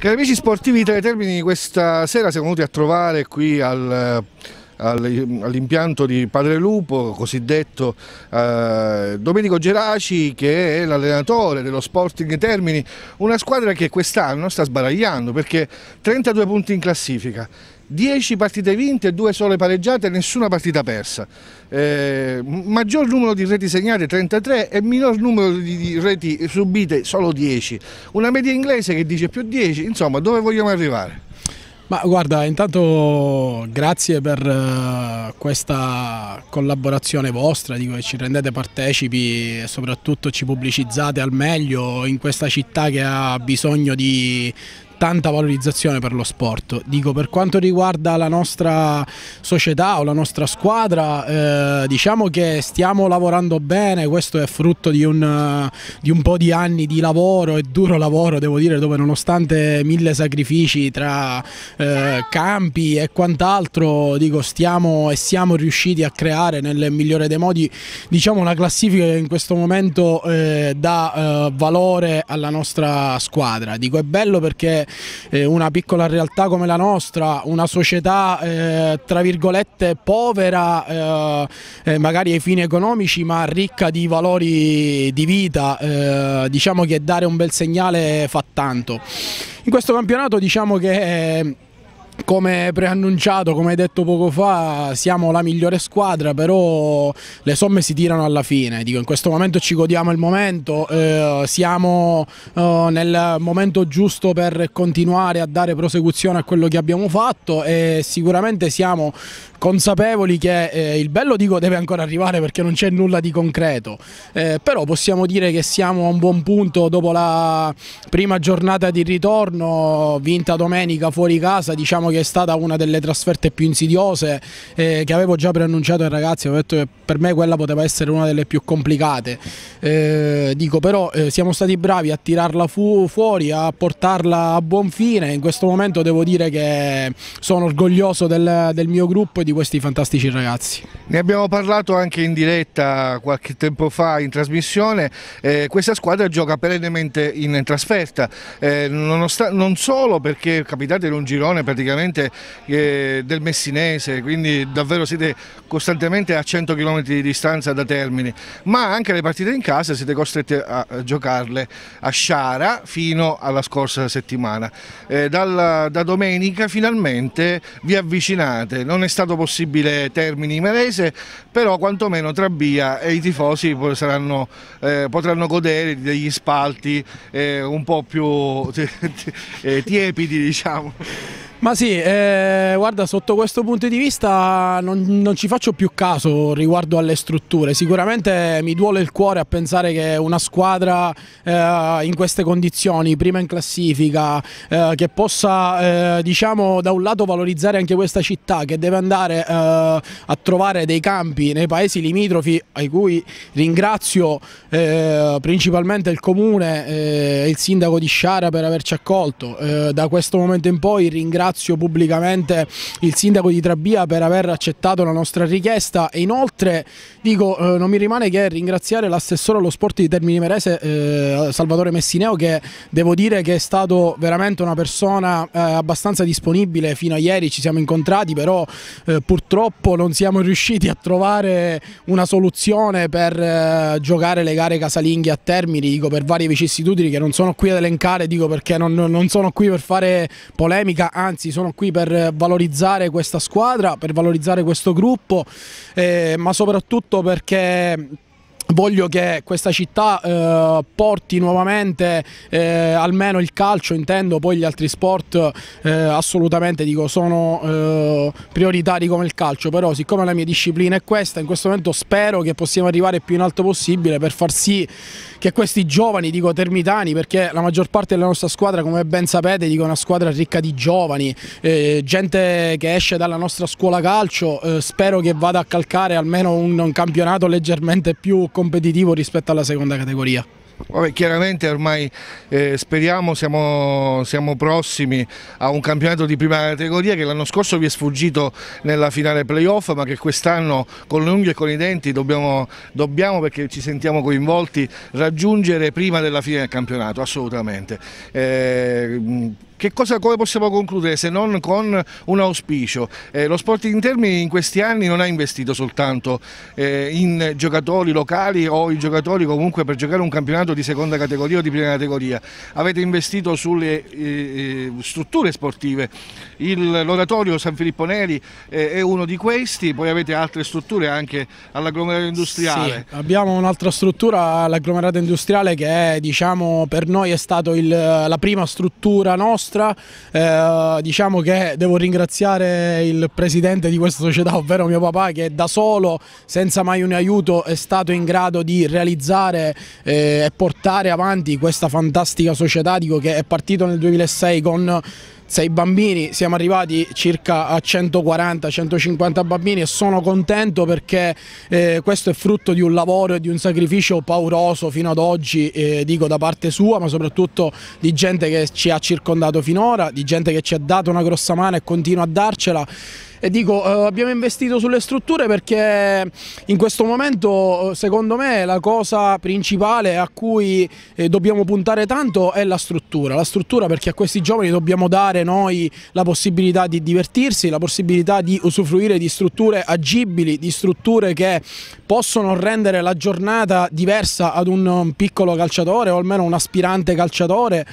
Cari amici sportivi Italia Termini, questa sera siamo venuti a trovare qui eh, al all'impianto di Padre Lupo, cosiddetto eh, Domenico Geraci che è l'allenatore dello Sporting Termini, una squadra che quest'anno sta sbaragliando perché 32 punti in classifica, 10 partite vinte, 2 sole pareggiate e nessuna partita persa. Eh, maggior numero di reti segnate 33 e minor numero di reti subite solo 10. Una media inglese che dice più 10, insomma dove vogliamo arrivare? Ma guarda, intanto grazie per eh, questa collaborazione vostra, dico che ci rendete partecipi e soprattutto ci pubblicizzate al meglio in questa città che ha bisogno di, tanta valorizzazione per lo sport. Dico, per quanto riguarda la nostra società o la nostra squadra, eh, diciamo che stiamo lavorando bene, questo è frutto di un, di un, po' di anni di lavoro e duro lavoro, devo dire, dove nonostante mille sacrifici tra eh, campi e quant'altro, dico, stiamo e siamo riusciti a creare nel migliore dei modi, diciamo, una classifica che in questo momento eh, dà eh, valore alla nostra squadra. Dico, è bello perché eh, una piccola realtà come la nostra, una società eh, tra virgolette povera eh, eh, magari ai fini economici ma ricca di valori di vita, eh, diciamo che dare un bel segnale fa tanto. In questo campionato diciamo che come preannunciato, come hai detto poco fa, siamo la migliore squadra, però le somme si tirano alla fine. Dico, in questo momento ci godiamo il momento, eh, siamo eh, nel momento giusto per continuare a dare prosecuzione a quello che abbiamo fatto e sicuramente siamo consapevoli che eh, il bello dico deve ancora arrivare perché non c'è nulla di concreto, eh, però possiamo dire che siamo a un buon punto dopo la prima giornata di ritorno, vinta domenica fuori casa, diciamo che è stata una delle trasferte più insidiose eh, che avevo già preannunciato ai ragazzi, avevo detto che per me quella poteva essere una delle più complicate, eh, dico però eh, siamo stati bravi a tirarla fu fuori, a portarla a buon fine, in questo momento devo dire che sono orgoglioso del, del mio gruppo e di di questi fantastici ragazzi. Ne abbiamo parlato anche in diretta qualche tempo fa in trasmissione, eh, questa squadra gioca perennemente in trasferta, eh, non solo perché capitate in un girone praticamente eh, del Messinese, quindi davvero siete costantemente a 100 km di distanza da Termini, ma anche le partite in casa siete costretti a giocarle a Sciara fino alla scorsa settimana. Eh, dalla, da domenica finalmente vi avvicinate, non è stato possibile Termini Merese, però quantomeno Trabia e i tifosi saranno, eh, potranno godere degli spalti eh, un po' più eh, tiepidi diciamo. Ma sì, eh, guarda, sotto questo punto di vista non, non, ci faccio più caso riguardo alle strutture. Sicuramente mi duole il cuore a pensare che una squadra eh, in queste condizioni, prima in classifica, eh, che possa eh, diciamo da un lato valorizzare anche questa città, che deve andare eh, a trovare dei campi nei paesi limitrofi, ai cui ringrazio eh, principalmente il comune e il sindaco di Sciara per averci accolto. da questo momento in poi ringrazio ringrazio pubblicamente il sindaco di Trabia per aver accettato la nostra richiesta e inoltre dico eh, non mi rimane che ringraziare l'assessore allo sport di Termini Merese eh, Salvatore Messineo che devo dire che è stato veramente una persona eh, abbastanza disponibile fino a ieri ci siamo incontrati però eh, purtroppo non siamo riusciti a trovare una soluzione per eh, giocare le gare casalinghe a Termini dico per varie vicissitudini che non sono qui ad elencare dico perché non, non sono qui per fare polemica anzi anzi sono qui per valorizzare questa squadra, per valorizzare questo gruppo, eh, ma soprattutto perché voglio che questa città eh, porti nuovamente eh, almeno il calcio, intendo poi gli altri sport eh, assolutamente dico, sono eh, prioritari come il calcio, però siccome la mia disciplina è questa, in questo momento spero che possiamo arrivare più in alto possibile per far sì che questi giovani, dico termitani, perché la maggior parte della nostra squadra come ben sapete è una squadra ricca di giovani, eh, gente che esce dalla nostra scuola calcio, eh, spero che vada a calcare almeno un, un campionato leggermente più competitivo rispetto alla seconda categoria. Vabbè, chiaramente ormai eh, speriamo, siamo, siamo, prossimi a un campionato di prima categoria che l'anno scorso vi è sfuggito nella finale playoff ma che quest'anno con le unghie e con i denti dobbiamo, dobbiamo, perché ci sentiamo coinvolti raggiungere prima della fine del campionato, assolutamente. Eh, che cosa, come possiamo concludere se non con un auspicio? Eh, lo Sporting Termini in questi anni non ha investito soltanto eh, in giocatori locali o in giocatori comunque per giocare un campionato di seconda categoria o di prima categoria, avete investito sulle eh, eh strutture sportive, l'oratorio San Filippo Neri eh, è uno di questi, poi avete altre strutture anche all'agglomerato industriale. Sì, abbiamo un'altra struttura all'agglomerato industriale che è, diciamo, per noi è stata la prima struttura nostra nostra. Eh, diciamo che devo ringraziare il presidente di questa società, ovvero mio papà, che da solo, senza mai un aiuto, è stato in grado di realizzare eh, e portare avanti questa fantastica società dico, che è partito nel 2006 con sei bambini, siamo arrivati circa a 140-150 bambini e sono contento perché eh, questo è frutto di un lavoro e di un sacrificio pauroso fino ad oggi, eh, dico da parte sua, ma soprattutto di gente che ci ha circondato finora, di gente che ci ha dato una grossa mano e continua a darcela e dico eh, abbiamo investito sulle strutture perché in questo momento eh, secondo me la cosa principale a cui eh, dobbiamo puntare tanto è la struttura, la struttura perché a questi giovani dobbiamo dare noi la possibilità di divertirsi, la possibilità di usufruire di strutture agibili, di strutture che possono rendere la giornata diversa ad un um, piccolo calciatore o almeno un aspirante calciatore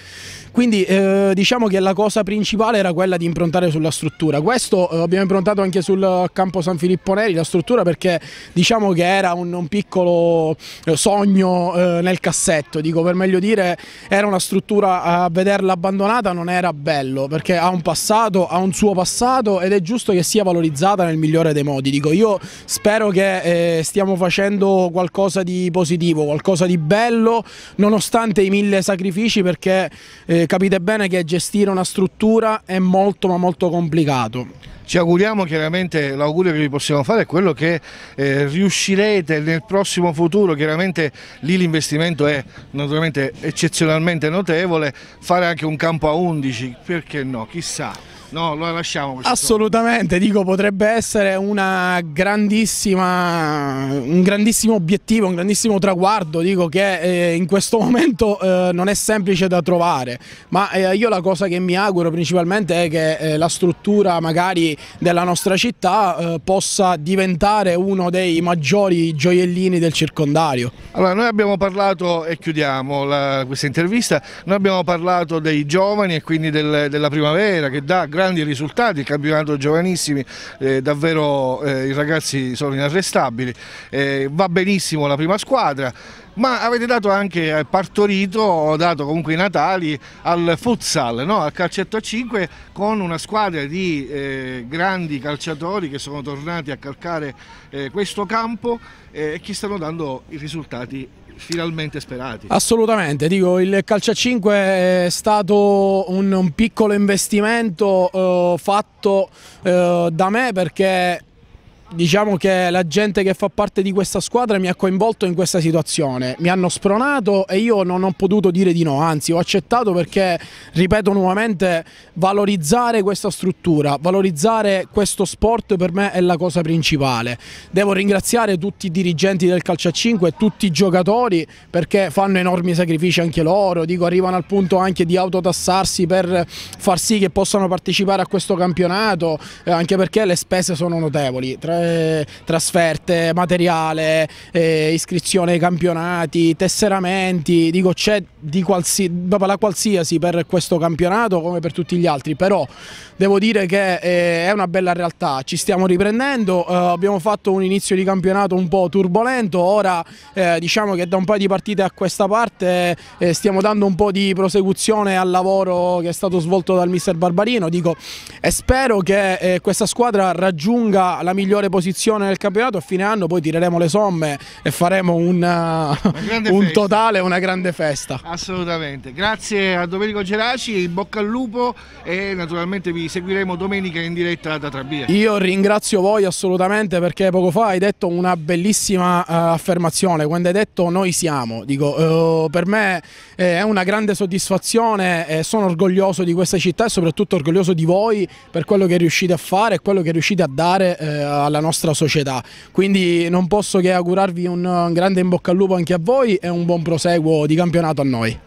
quindi eh, diciamo che la cosa principale era quella di improntare sulla struttura. Questo eh, abbiamo improntato anche sul campo San Filippo Neri, la struttura, perché diciamo che era un, un piccolo eh, sogno eh, nel cassetto, dico per meglio dire, era una struttura eh, a vederla abbandonata non era bello, perché ha un passato, ha un suo passato ed è giusto che sia valorizzata nel migliore dei modi. Dico, io spero che eh, stiamo facendo qualcosa di positivo, qualcosa di bello, nonostante i mille sacrifici, perché eh, capite bene che gestire una struttura è molto ma molto complicato. Ci auguriamo chiaramente, l'augurio che vi possiamo fare è quello che eh, riuscirete nel prossimo futuro, chiaramente lì l'investimento è naturalmente eccezionalmente notevole, fare anche un campo a 11, perché no, chissà. No, lo lasciamo. Assolutamente, dico potrebbe essere un grandissimo obiettivo, un grandissimo traguardo, dico che eh, in questo momento eh, non è semplice da trovare, ma eh, io la cosa che mi auguro principalmente è che eh, la struttura magari della nostra città eh, possa diventare uno dei maggiori gioiellini del circondario. Allora noi abbiamo parlato e chiudiamo la, questa intervista, noi abbiamo parlato dei giovani e quindi del, della primavera che dà grandi risultati, il campionato giovanissimi, eh, davvero eh, i ragazzi sono inarrestabili, eh, va benissimo la prima squadra, ma avete dato anche eh, partorito, ho dato comunque i natali al futsal, no? al calcetto a 5 con una squadra di eh, grandi calciatori che sono tornati a calcare eh, questo campo eh, e che stanno dando i risultati finalmente sperati. Assolutamente, dico il calcio a 5 è stato un, un piccolo investimento eh, fatto eh, da me perché diciamo che la gente che fa parte di questa squadra mi ha coinvolto in questa situazione, mi hanno spronato e io non ho potuto dire di no, anzi ho accettato perché, ripeto nuovamente, valorizzare questa struttura, valorizzare questo sport per me è la cosa principale. Devo ringraziare tutti i dirigenti del calcio a 5 tutti i giocatori perché fanno enormi sacrifici anche loro, dico arrivano al punto anche di autotassarsi per far sì che possano partecipare a questo campionato, eh, anche perché le spese sono notevoli. Tra eh, trasferte, materiale, eh, iscrizione ai campionati, tesseramenti, dico c'è di qualsi, la qualsiasi per questo campionato come per tutti gli altri, però devo dire che eh, è una bella realtà, ci stiamo riprendendo, eh, abbiamo fatto un inizio di campionato un po' turbolento, ora eh, diciamo che da un paio di partite a questa parte stiamo dando un po' di prosecuzione al lavoro che è stato svolto dal mister Barbarino, dico, e spero che questa squadra raggiunga la migliore quale posizione nel campionato a fine anno poi tireremo le somme e faremo una, una un festa. totale, una grande festa. Assolutamente, grazie a Domenico Geraci, in bocca al lupo e naturalmente vi seguiremo domenica in diretta da Trabia. Io ringrazio voi assolutamente perché poco fa hai detto una bellissima uh, affermazione, quando hai detto noi siamo, dico uh, per me eh, è una grande soddisfazione, eh, sono orgoglioso di questa città e soprattutto orgoglioso di voi per quello che riuscite a fare e quello che riuscite a dare eh, alla della nostra società. Quindi non posso che augurarvi un grande in bocca al lupo anche a voi e un buon proseguo di campionato a noi.